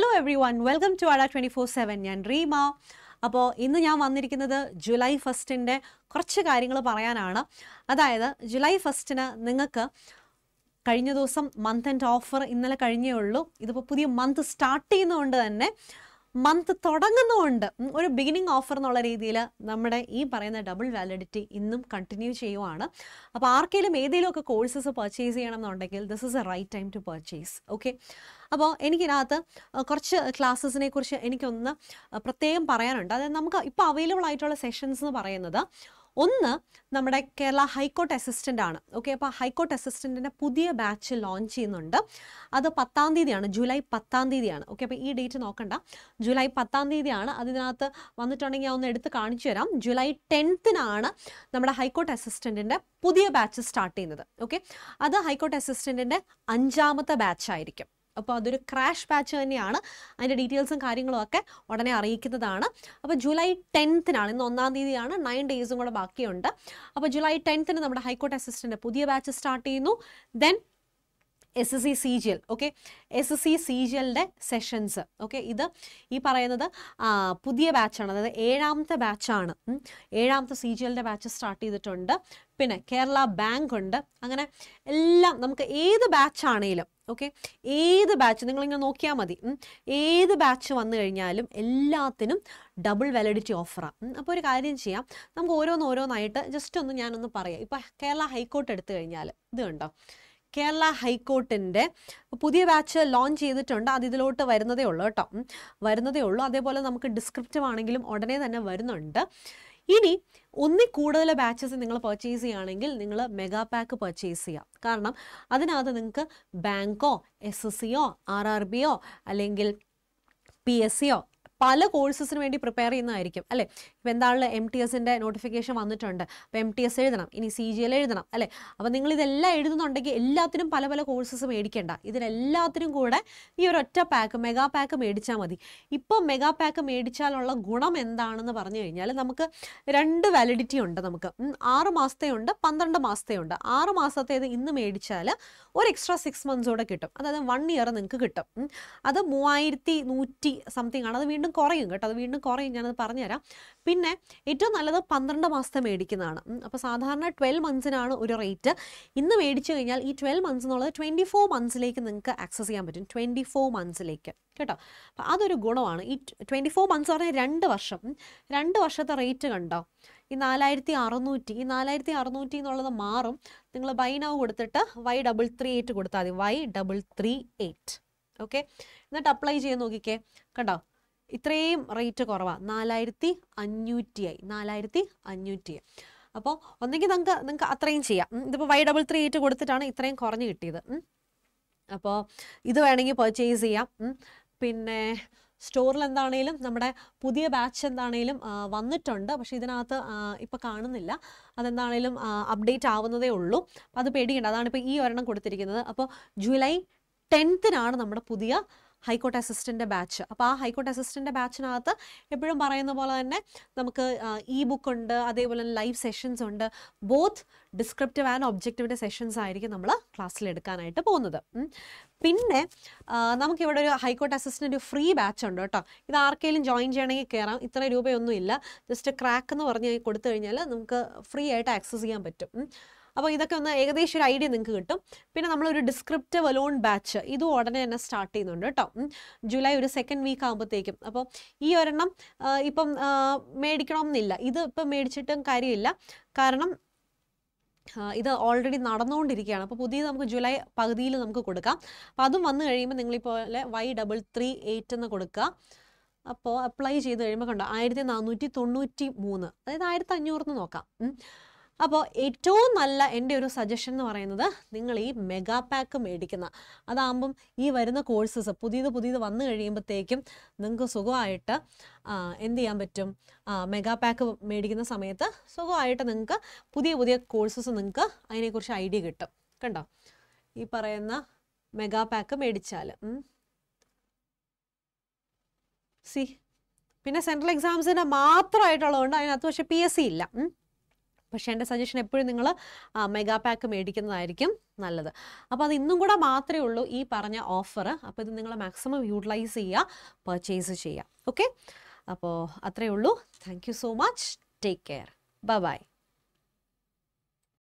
hello everyone welcome to Adda twenty four seven ഞാൻ റീമ അപ്പോൾ ഇന്ന് ഞാൻ വന്നിരിക്കുന്നത് ജൂലൈ ഫസ്റ്റിൻ്റെ കുറച്ച് കാര്യങ്ങൾ പറയാനാണ് അതായത് ജൂലൈ ഫസ്റ്റിന് നിങ്ങൾക്ക് കഴിഞ്ഞ ദിവസം മന്ത് ആൻഡ് ഓഫർ ഇന്നലെ കഴിഞ്ഞേ ഉള്ളൂ ഇതിപ്പോൾ പുതിയ മന്ത് സ്റ്റാർട്ട് ചെയ്യുന്നതുകൊണ്ട് തന്നെ മന്ത് തുടങ്ങുന്നുമുണ്ട് ഒരു ബിഗിനിങ് ഓഫർ എന്നുള്ള രീതിയിൽ നമ്മുടെ ഈ പറയുന്ന ഡബിൾ വാലിഡിറ്റി ഇന്നും കണ്ടിന്യൂ ചെയ്യുവാണ് അപ്പോൾ ആർക്കെങ്കിലും ഒക്കെ കോഴ്സസ് പർച്ചേസ് ചെയ്യണം എന്നുണ്ടെങ്കിൽ this is a right time to purchase okay അപ്പോൾ എനിക്കിതിനകത്ത് കുറച്ച് ക്ലാസ്സസിനെ കുറിച്ച് എനിക്കൊന്ന് പ്രത്യേകം പറയാനുണ്ട് അതായത് നമുക്ക് ഇപ്പോൾ അവൈലബിൾ ആയിട്ടുള്ള സെഷൻസ് എന്ന് പറയുന്നത് ഒന്ന് നമ്മുടെ കേരള ഹൈക്കോർട്ട് അസിസ്റ്റൻ്റ് ആണ് ഓക്കെ അപ്പോൾ ഹൈക്കോർട്ട് അസിസ്റ്റൻറ്റിൻ്റെ പുതിയ ബാച്ച് ലോഞ്ച് ചെയ്യുന്നുണ്ട് അത് പത്താം തീയതിയാണ് ജൂലൈ പത്താം തീയതിയാണ് ഓക്കെ അപ്പോൾ ഈ ഡേറ്റ് നോക്കണ്ട ജൂലൈ പത്താം തീയതിയാണ് അതിനകത്ത് വന്നിട്ടുണ്ടെങ്കിൽ ഒന്ന് എടുത്ത് കാണിച്ചു തരാം ജൂലൈ ടെൻത്തിനാണ് നമ്മുടെ ഹൈക്കോർട്ട് അസിസ്റ്റൻറ്റിൻ്റെ പുതിയ ബാച്ച് സ്റ്റാർട്ട് ചെയ്യുന്നത് ഓക്കെ അത് ഹൈക്കോർട്ട് അസിസ്റ്റൻറ്റിൻ്റെ അഞ്ചാമത്തെ ബാച്ചായിരിക്കും അപ്പോൾ അതൊരു ക്രാഷ് ബാച്ച് തന്നെയാണ് അതിൻ്റെ ഡീറ്റെയിൽസും കാര്യങ്ങളും ഒക്കെ ഉടനെ അറിയിക്കുന്നതാണ് അപ്പോൾ ജൂലൈ ടെൻത്തിനാണ് ഇന്ന് ഒന്നാം തീയതിയാണ് നയൻ ഡേയ്സും കൂടെ ബാക്കിയുണ്ട് അപ്പോൾ ജൂലൈ ടെൻത്തിന് നമ്മുടെ ഹൈക്കോർട്ട് അസിസ്റ്റൻ്റ് പുതിയ ബാച്ച് സ്റ്റാർട്ട് ചെയ്യുന്നു then S S C C G L okay S S C C G എല്ലിൻ്റെ സെഷൻസ് ഓക്കെ ഇത് ഈ പറയുന്നത് പുതിയ ബാച്ചാണ് അതായത് ഏഴാമത്തെ ബാച്ചാണ് ഏഴാമത്തെ സി ജി എല്ലിൻ്റെ ബാച്ച് സ്റ്റാർട്ട് ചെയ്തിട്ടുണ്ട് പിന്നെ കേരള ബാങ്ക് ഉണ്ട് അങ്ങനെ എല്ലാം നമുക്ക് ഏത് ബാച്ചാണേലും ഓക്കെ ഏത് ബാച്ച് നിങ്ങളിങ്ങനെ നോക്കിയാൽ മതി ഏത് ബാച്ച് വന്നു കഴിഞ്ഞാലും എല്ലാത്തിനും ഡബിൾ വാലിഡിറ്റി ഓഫറാണ് അപ്പോൾ ഒരു കാര്യം ചെയ്യാം നമുക്ക് ഓരോന്നോരോന്നായിട്ട് ജസ്റ്റ് ഒന്ന് ഞാനൊന്ന് പറയാം ഇപ്പോൾ കേരള ഹൈക്കോർട്ട് എടുത്തു കഴിഞ്ഞാൽ ഇത് കണ്ടോ കേരള ഹൈക്കോർട്ടിൻ്റെ പുതിയ ബാച്ച് ലോഞ്ച് ചെയ്തിട്ടുണ്ട് അത് ഇതിലോട്ട് വരുന്നതേ ഉള്ളൂ കേട്ടോ വരുന്നതേ ഉള്ളൂ അതേപോലെ നമുക്ക് ഡിസ്ക്രിപ്റ്റീവ് ആണെങ്കിലും ഉടനെ തന്നെ വരുന്നുണ്ട് ഇനി ഒന്നി കൂടുതൽ ബാച്ചസ് നിങ്ങൾ പർച്ചേസ് ചെയ്യുകയാണെങ്കിൽ നിങ്ങൾ മെഗാ പാക്ക് പർച്ചേസ് ചെയ്യാം കാരണം അതിനകത്ത് നിങ്ങൾക്ക് ബാങ്കോ എസ് എസ് സിയോ ആർ ആർ ബിയോ അല്ലെങ്കിൽ പി എസ് സിയോ പല കോഴ്സസിന് വേണ്ടി പ്രിപ്പയർ ചെയ്യുന്നതായിരിക്കും അല്ലേ ഇപ്പോൾ എന്താണല്ലോ എം ടി എസിൻ്റെ നോട്ടിഫിക്കേഷൻ വന്നിട്ടുണ്ട് അപ്പോൾ എം ടി എസ് എഴുതണം ഇനി സി ജി എൽ എഴുതണം അല്ലേ അപ്പോൾ നിങ്ങൾ ഇതെല്ലാം എഴുതുന്നുണ്ടെങ്കിൽ എല്ലാത്തിനും പല പല കോഴ്സസ് മേടിക്കേണ്ട ഇതിനെല്ലാത്തിനും കൂടെ ഈ ഒരു ഒറ്റ പാക്ക് മെഗാ പാക്ക് മേടിച്ചാൽ മതി ഇപ്പോൾ മെഗാ പാക്ക് മേടിച്ചാലുള്ള ഗുണം എന്താണെന്ന് പറഞ്ഞു കഴിഞ്ഞാൽ നമുക്ക് രണ്ട് വാലിഡിറ്റി ഉണ്ട് നമുക്ക് ആറ് മാസത്തെയുണ്ട് ഉണ്ട് പന്ത്രണ്ട് മാസത്തെയുണ്ട് ഉണ്ട് ആറ് മാസത്തേത് ഇന്ന് മേടിച്ചാൽ ഒരു എക്സ്ട്രാ സിക്സ് മന്ത്സോടെ കിട്ടും അതായത് വൺ ഇയർ നിങ്ങൾക്ക് കിട്ടും അത് മൂവായിരത്തി നൂറ്റി സംതിങ് ആണ് അത് വീണ്ടും വീണ്ടും കുറയും കേട്ടോ അത് വീണ്ടും കുറയും ഞാനത് പറഞ്ഞുതരാം പിന്നെ ഏറ്റവും നല്ലത് പന്ത്രണ്ട് മാസത്തെ മേടിക്കുന്നതാണ് അപ്പോൾ സാധാരണ ട്വൽവ് മന്ത്സിനാണ് ഒരു റേറ്റ് ഇന്ന് മേടിച്ചു കഴിഞ്ഞാൽ ഈ ട്വൽവ് മന്ത്സ് എന്നുള്ളത് ട്വൻറ്റി ഫോർ മന്ത്സിലേക്ക് നിങ്ങൾക്ക് ആക്സസ് ചെയ്യാൻ പറ്റും ട്വൻറ്റി ഫോർ മന്ത്സിലേക്ക് കേട്ടോ അപ്പോൾ അതൊരു ഗുണമാണ് ഈ ട്വൻറ്റി ഫോർ മന്ത്സ് പറഞ്ഞാൽ രണ്ട് വർഷം രണ്ട് വർഷത്തെ റേറ്റ് കണ്ടോ ഈ നാലായിരത്തി അറുന്നൂറ്റി ഈ നാലായിരത്തി അറുന്നൂറ്റി എന്നുള്ളത് മാറും നിങ്ങൾ ബൈ നൗ കൊടുത്തിട്ട് വൈ ഡബിൾ ത്രീ എയ്റ്റ് കൊടുത്താൽ മതി Y double three eight okay എന്നിട്ട് അപ്ലൈ ചെയ്ത് നോക്കിക്കേ കണ്ടോ ഇത്രയും റേറ്റ് കുറവാണ് നാലായിരത്തി അഞ്ഞൂറ്റിയായി നാലായിരത്തി അഞ്ഞൂറ്റിയായി അപ്പോൾ ഒന്നെങ്കിൽ നമുക്ക് നിങ്ങൾക്ക് അത്രയും ചെയ്യാം ഇതിപ്പോൾ വൈ ഡബിൾ ത്രീ എയ്റ്റ് കൊടുത്തിട്ടാണ് ഇത്രയും കുറഞ്ഞ് കിട്ടിയത് അപ്പോൾ ഇത് വേണമെങ്കിൽ പർച്ചേസ് ചെയ്യാം പിന്നെ സ്റ്റോറിൽ എന്താണേലും നമ്മുടെ പുതിയ ബാച്ച് എന്താണേലും വന്നിട്ടുണ്ട് പക്ഷേ ഇതിനകത്ത് ഇപ്പോൾ കാണുന്നില്ല അതെന്താണേലും അപ്ഡേറ്റ് ആവുന്നതേ ഉള്ളൂ അത് പേടിക്കേണ്ട അതാണ് ഇപ്പോൾ ഈ ഒരെണ്ണം കൊടുത്തിരിക്കുന്നത് അപ്പോൾ ജൂലൈ ടെൻത്തിനാണ് നമ്മുടെ പുതിയ ഹൈക്കോർട്ട് അസിസ്റ്റൻ്റ് ബാച്ച് അപ്പോൾ ആ ഹൈക്കോർട്ട് അസിസ്റ്റൻ്റ് ബാച്ചിനകത്ത് എപ്പോഴും പറയുന്ന പോലെ തന്നെ നമുക്ക് ഇ ബുക്ക് ഉണ്ട് അതേപോലെ തന്നെ ലൈവ് സെഷൻസ് ഉണ്ട് ബോത്ത് ഡിസ്ക്രിപ്റ്റീവ് ആൻഡ് ഒബ്ജക്റ്റീവിൻ്റെ സെഷൻസ് ആയിരിക്കും നമ്മൾ ക്ലാസ്സിൽ എടുക്കാനായിട്ട് പോകുന്നത് പിന്നെ നമുക്കിവിടെ ഒരു ഹൈക്കോർട്ട് അസിസ്റ്റൻ്റ് ഒരു ഫ്രീ ബാച്ച് ഉണ്ട് കേട്ടോ ഇത് ആർക്കെങ്കിലും ജോയിൻ ചെയ്യണമെങ്കിൽ കയറാം ഇത്ര രൂപയൊന്നും ഇല്ല ജസ്റ്റ് ക്രാക്ക് എന്ന് പറഞ്ഞ് കൊടുത്തു കഴിഞ്ഞാൽ നമുക്ക് ഫ്രീ ആയിട്ട് ആക്സസ് ചെയ്യാൻ പറ്റും അപ്പോൾ ഇതൊക്കെ ഒന്ന് ഏകദേശം ഒരു ഐഡിയ നിങ്ങൾക്ക് കിട്ടും പിന്നെ നമ്മളൊരു ഡിസ്ക്രിപ്റ്റീവ് അലോൺ ബാച്ച് ഇത് ഉടനെ തന്നെ സ്റ്റാർട്ട് ചെയ്യുന്നുണ്ട് കേട്ടോ ജൂലൈ ഒരു സെക്കൻഡ് വീക്ക് ആകുമ്പോഴത്തേക്കും അപ്പോൾ ഈ ഒരെണ്ണം ഇപ്പം മേടിക്കണം എന്നില്ല ഇത് ഇപ്പം മേടിച്ചിട്ടും കാര്യമില്ല കാരണം ഇത് ഓൾറെഡി നടന്നുകൊണ്ടിരിക്കുകയാണ് അപ്പോൾ പുതിയത് നമുക്ക് ജൂലൈ പകുതിയിൽ നമുക്ക് കൊടുക്കാം അപ്പോൾ അതും വന്നു കഴിയുമ്പോൾ നിങ്ങളിപ്പോലെ വൈ ഡബിൾ ത്രീ എയ്റ്റ് എന്ന് കൊടുക്കുക അപ്പോൾ അപ്ലൈ ചെയ്ത് കഴിയുമ്പോൾ കണ്ടോ ആയിരത്തി നാനൂറ്റി തൊണ്ണൂറ്റി മൂന്ന് അതായത് ആയിരത്തി അഞ്ഞൂറിന് നോക്കാം അപ്പോൾ ഏറ്റവും നല്ല എൻ്റെ ഒരു സജഷൻ എന്ന് പറയുന്നത് നിങ്ങൾ ഈ മെഗാ പാക്ക് മേടിക്കുന്ന അതാകുമ്പം ഈ വരുന്ന കോഴ്സസ് പുതിയത് പുതിയത് വന്നു കഴിയുമ്പോഴത്തേക്കും നിങ്ങൾക്ക് സുഖമായിട്ട് എന്ത് ചെയ്യാൻ പറ്റും മെഗാ പാക്ക് മേടിക്കുന്ന സമയത്ത് സുഖമായിട്ട് നിങ്ങൾക്ക് പുതിയ പുതിയ കോഴ്സസ് നിങ്ങൾക്ക് അതിനെക്കുറിച്ച് ഐഡിയ കിട്ടും കണ്ടോ ഈ പറയുന്ന മെഗാ പാക്ക് മേടിച്ചാൽ സി പിന്നെ സെൻട്രൽ എക്സാംസിൻ്റെ മാത്രമായിട്ടുള്ളതുകൊണ്ട് അതിനകത്ത് പക്ഷേ പി എസ് സി ഇല്ല പക്ഷേ എൻ്റെ സജഷൻ എപ്പോഴും നിങ്ങൾ മെഗാ പാക്ക് മേടിക്കുന്നതായിരിക്കും നല്ലത് അപ്പോൾ അത് ഇന്നും കൂടെ മാത്രമേ ഉള്ളൂ ഈ പറഞ്ഞ ഓഫർ അപ്പോൾ ഇത് നിങ്ങൾ മാക്സിമം യൂട്ടിലൈസ് ചെയ്യുക പർച്ചേസ് ചെയ്യുക ഓക്കെ അപ്പോൾ അത്രയേ ഉള്ളൂ thank so much take care bye by